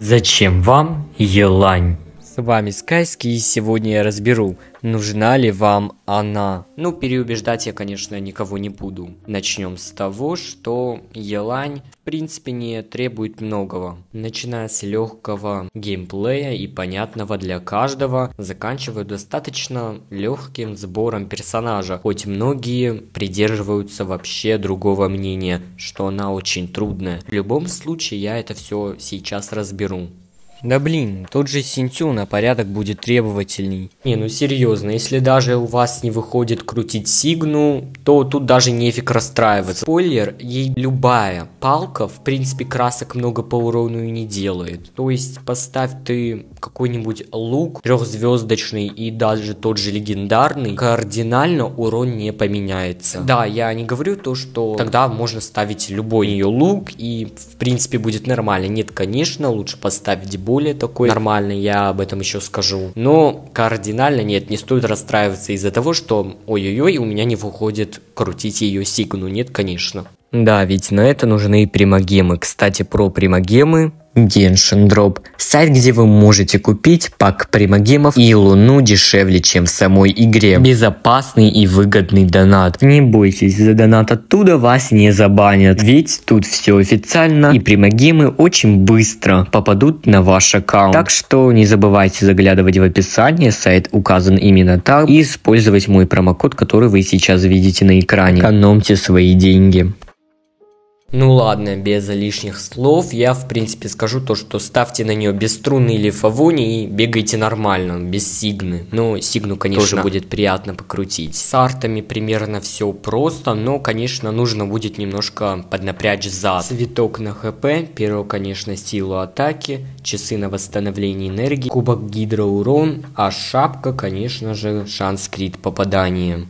Зачем вам елань? вами Скайски и сегодня я разберу, нужна ли вам она. Ну, переубеждать я, конечно, никого не буду. Начнем с того, что Елань, в принципе, не требует многого. Начиная с легкого геймплея и понятного для каждого, заканчивая достаточно легким сбором персонажа, хоть многие придерживаются вообще другого мнения, что она очень трудная. В любом случае, я это все сейчас разберу. Да блин, тот же Синтю на порядок будет требовательней. Не, ну серьезно, если даже у вас не выходит крутить сигну, то тут даже нефиг расстраиваться. Спойлер, ей любая палка, в принципе, красок много по урону и не делает. То есть поставь ты какой-нибудь лук трехзвездочный и даже тот же легендарный, кардинально урон не поменяется. Да, я не говорю то, что тогда можно ставить любой ее лук и в принципе будет нормально. Нет, конечно, лучше поставить более такой нормальный, я об этом еще скажу. Но кардинально нет, не стоит расстраиваться из-за того, что ой-ой-ой, у меня не выходит крутить ее сигну. Нет, конечно. Да, ведь на это нужны примагемы. Кстати, про примагемы Genshin Drop. Сайт, где вы можете купить пак примагемов и луну дешевле, чем в самой игре. Безопасный и выгодный донат. Не бойтесь, за донат оттуда вас не забанят, ведь тут все официально и примагемы очень быстро попадут на ваш аккаунт. Так что не забывайте заглядывать в описание, сайт указан именно там и использовать мой промокод, который вы сейчас видите на экране. Экономьте свои деньги. Ну ладно, без лишних слов, я в принципе скажу то, что ставьте на нее без струны или фавони и бегайте нормально, без сигны. Ну, сигну, конечно, тоже будет приятно покрутить. С артами примерно все просто, но, конечно, нужно будет немножко поднапрячь зад. Цветок на хп, перо, конечно, силу атаки, часы на восстановление энергии, кубок гидроурон, а шапка, конечно же, шанс крит попадания.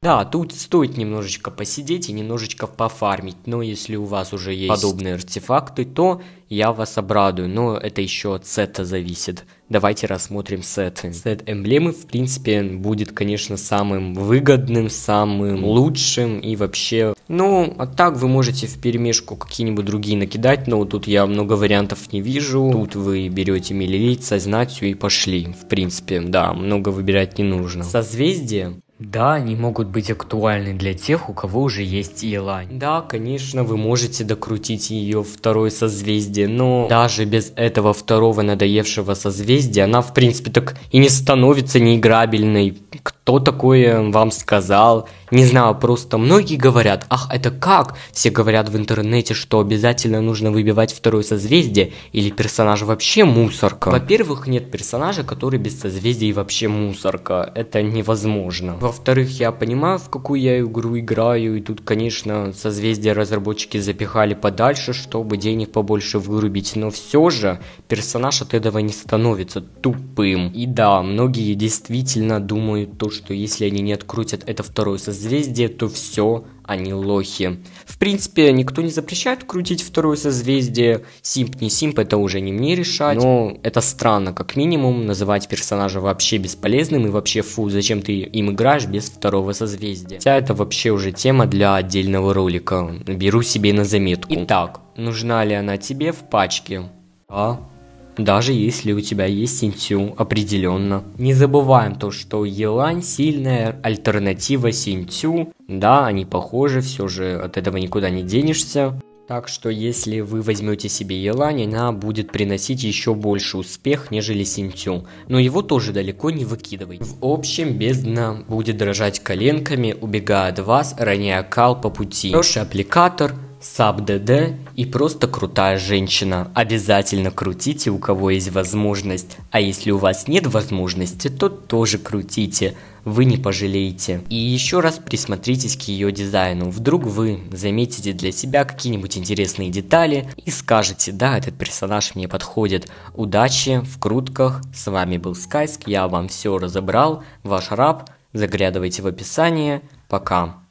Да, тут стоит немножечко посидеть и немножечко пофармить, но если у вас уже есть подобные артефакты, то я вас обрадую, но это еще от сета зависит. Давайте рассмотрим сеты. Сет эмблемы, в принципе, будет, конечно, самым выгодным, самым лучшим и вообще... Ну, а так вы можете в перемешку какие-нибудь другие накидать, но тут я много вариантов не вижу. Тут вы берете миллилит со и пошли. В принципе, да, много выбирать не нужно. Созвездие да, они могут быть актуальны для тех, у кого уже есть Елань. Да, конечно, вы можете докрутить ее второе созвездие, но даже без этого второго надоевшего созвездия она, в принципе, так и не становится неиграбельной кто такое вам сказал, не знаю, просто многие говорят, ах, это как? Все говорят в интернете, что обязательно нужно выбивать второе созвездие, или персонаж вообще мусорка. Во-первых, нет персонажа, который без созвездий вообще мусорка, это невозможно. Во-вторых, я понимаю, в какую я игру играю, и тут, конечно, созвездия разработчики запихали подальше, чтобы денег побольше вырубить, но все же персонаж от этого не становится тупым. И да, многие действительно думают то, что если они не открутят это второе созвездие, то все, они лохи. В принципе, никто не запрещает крутить второе созвездие. Симп, не симп, это уже не мне решать. Но это странно, как минимум, называть персонажа вообще бесполезным и вообще фу, зачем ты им играешь без второго созвездия. Хотя это вообще уже тема для отдельного ролика. Беру себе на заметку. Итак, нужна ли она тебе в пачке? А? даже если у тебя есть Синтю, определенно. Не забываем то, что Елань сильная альтернатива Синтю. Да, они похожи, все же от этого никуда не денешься. Так что если вы возьмете себе Елань, она будет приносить еще больше успех, нежели Синтю. Но его тоже далеко не выкидывай. В общем, бездна будет дрожать коленками, убегая от вас, роняя кал по пути. Хороший аппликатор – Саб ДД и просто крутая женщина. Обязательно крутите, у кого есть возможность. А если у вас нет возможности, то тоже крутите. Вы не пожалеете. И еще раз присмотритесь к ее дизайну. Вдруг вы заметите для себя какие-нибудь интересные детали и скажете, да, этот персонаж мне подходит. Удачи в крутках. С вами был Скайск. Я вам все разобрал. Ваш раб. Заглядывайте в описание. Пока.